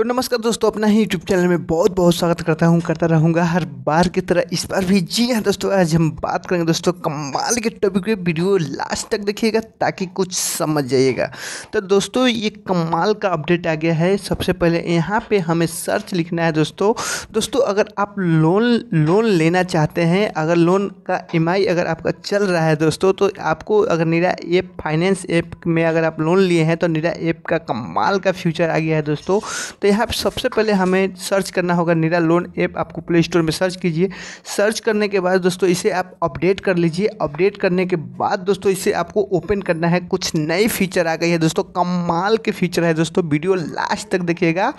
तो नमस्कार दोस्तों अपना ही यूट्यूब चैनल में बहुत बहुत स्वागत करता हूँ करता रहूँगा हर बार की तरह इस बार भी जी हाँ दोस्तों आज हम बात करेंगे दोस्तों कमाल के टॉपिक पे वीडियो लास्ट तक देखिएगा ताकि कुछ समझ जाइएगा तो दोस्तों ये कमाल का अपडेट आ गया है सबसे पहले यहाँ पे हमें सर्च लिखना है दोस्तों दोस्तों अगर आप लोन लोन लेना चाहते हैं अगर लोन का एम अगर आपका चल रहा है दोस्तों तो आपको अगर नीरा ऐप फाइनेंस ऐप में अगर आप लोन लिए हैं तो नीरा ऐप का कमाल का फ्यूचर आ गया है दोस्तों तो यहाँ पर सबसे पहले हमें सर्च करना होगा निरा लोन ऐप आपको प्ले स्टोर में सर्च कीजिए सर्च करने के बाद दोस्तों इसे आप अपडेट कर लीजिए अपडेट करने के बाद दोस्तों इसे आपको ओपन करना है कुछ नए फीचर आ गई है दोस्तों कमाल के फीचर है दोस्तों वीडियो लास्ट तक देखिएगा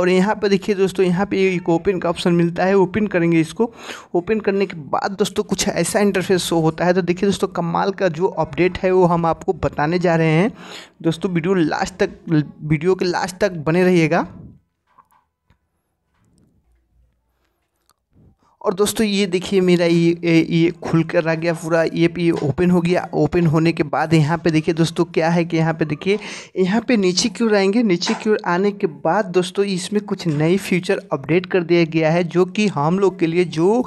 और यहाँ पर देखिए दोस्तों यहाँ पर एक ओपन का ऑप्शन मिलता है ओपन करेंगे इसको ओपन करने के बाद दोस्तों कुछ ऐसा इंटरफेस शो होता है तो देखिए दोस्तों कमाल का जो अपडेट है वो हम आपको बताने जा रहे हैं दोस्तों वीडियो लास्ट तक वीडियो के लास्ट तक बने रहिएगा और दोस्तों ये देखिए मेरा ये ये खुल कर आ गया पूरा ये भी ओपन हो गया ओपन होने के बाद यहाँ पे देखिए दोस्तों क्या है कि यहाँ पे देखिए यहाँ पे नीचे की ओर आएंगे नीचे की ओर आने के बाद दोस्तों इसमें कुछ नई फीचर अपडेट कर दिया गया है जो कि हम लोग के लिए जो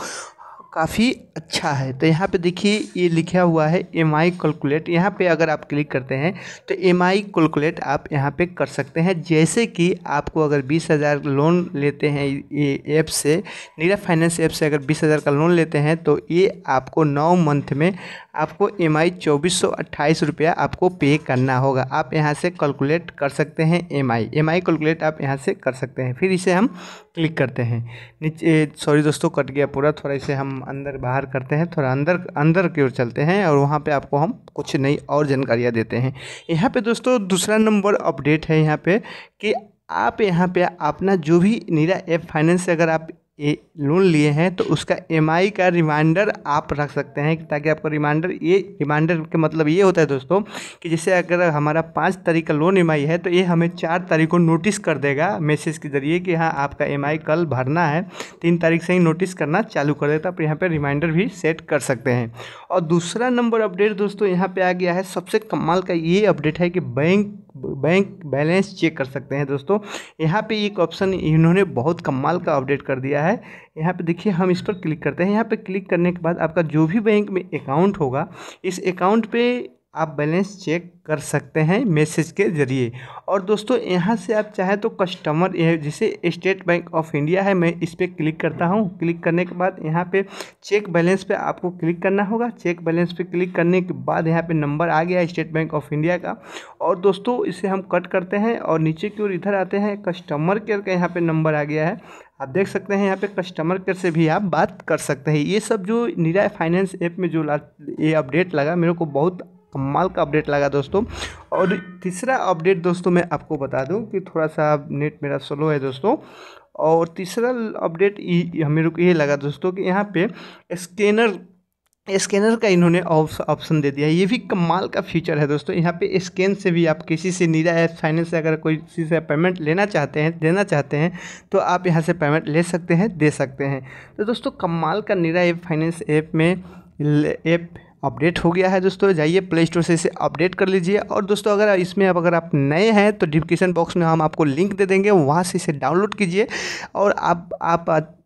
काफ़ी अच्छा है तो यहाँ पे देखिए ये लिखा हुआ है एम आई कैलकुलेट यहाँ पे अगर आप क्लिक करते हैं तो एम आई कैलकुलेट आप यहाँ पे कर सकते हैं जैसे कि आपको अगर बीस हज़ार लोन लेते हैं ये ऐप से नीरा फाइनेंस ऐप से अगर बीस हज़ार का लोन लेते हैं तो ये आपको नौ मंथ में आपको एम आई चौबीस सौ अट्ठाईस रुपया आपको पे करना होगा आप यहाँ से कैलकुलेट कर सकते हैं EMI EMI calculate आप यहाँ से कर सकते हैं फिर इसे हम क्लिक करते हैं नीचे सॉरी दोस्तों कट गया पूरा थोड़ा इसे हम अंदर बाहर करते हैं थोड़ा अंदर अंदर की ओर चलते हैं और वहाँ पे आपको हम कुछ नई और जानकारियाँ देते हैं यहाँ पे दोस्तों दूसरा नंबर अपडेट है यहाँ पे कि आप यहाँ पे अपना जो भी नीरा एप फाइनेंस से अगर आप ए लोन लिए हैं तो उसका एम आई का रिमाइंडर आप रख सकते हैं ताकि आपको रिमाइंडर ये रिमाइंडर के मतलब ये होता है दोस्तों कि जैसे अगर हमारा पाँच तारीख का लोन ई है तो ये हमें चार तारीख को नोटिस कर देगा मैसेज के ज़रिए कि हाँ आपका एम कल भरना है तीन तारीख से ही नोटिस करना चालू कर देता आप तो यहाँ पर रिमाइंडर भी सेट कर सकते हैं और दूसरा नंबर अपडेट दोस्तों यहाँ पर आ गया है सबसे कमाल का ये अपडेट है कि बैंक बैंक बैलेंस चेक कर सकते हैं दोस्तों यहाँ पे एक ऑप्शन इन्होंने बहुत कमाल का अपडेट कर दिया है यहाँ पे देखिए हम इस पर क्लिक करते हैं यहाँ पे क्लिक करने के बाद आपका जो भी बैंक में अकाउंट होगा इस अकाउंट पे आप बैलेंस चेक कर सकते हैं मैसेज के ज़रिए और दोस्तों यहाँ से आप चाहे तो कस्टमर जैसे स्टेट बैंक ऑफ इंडिया है मैं इस पर क्लिक करता हूँ क्लिक करने के बाद यहाँ पे चेक बैलेंस पे आपको क्लिक करना होगा चेक बैलेंस पे क्लिक करने के बाद यहाँ पे नंबर आ गया है स्टेट बैंक ऑफ इंडिया का और दोस्तों इसे हम कट करते हैं और नीचे की ओर इधर आते हैं कस्टमर केयर का यहाँ पर नंबर आ गया है आप देख सकते हैं यहाँ पे कस्टमर केयर से भी आप बात कर सकते हैं ये सब जो निराय फाइनेंस ऐप में जो ये अपडेट लगा मेरे को बहुत कमाल का अपडेट लगा दोस्तों और तीसरा अपडेट दोस्तों मैं आपको बता दूं कि थोड़ा सा नेट मेरा स्लो है दोस्तों और तीसरा अपडेट मेरे को ये लगा दोस्तों कि यहाँ पे स्कैनर स्कैनर का इन्होंने ऑप्शन दे दिया है ये भी कमाल का फीचर है दोस्तों यहाँ पे स्कैन से भी आप किसी से नीरा ऐप फाइनेंस से अगर कोई किसी से पेमेंट लेना चाहते हैं देना चाहते हैं तो आप यहाँ से पेमेंट ले सकते हैं दे सकते हैं तो दोस्तों कमाल का नीरा ऐप फाइनेंस ऐप में ऐप अपडेट हो गया है दोस्तों जाइए प्ले स्टोर से इसे अपडेट कर लीजिए और दोस्तों अगर इसमें अब अगर आप नए हैं तो डिस्क्रिप्शन बॉक्स में हम आपको लिंक दे देंगे वहाँ से इसे डाउनलोड कीजिए और आप आप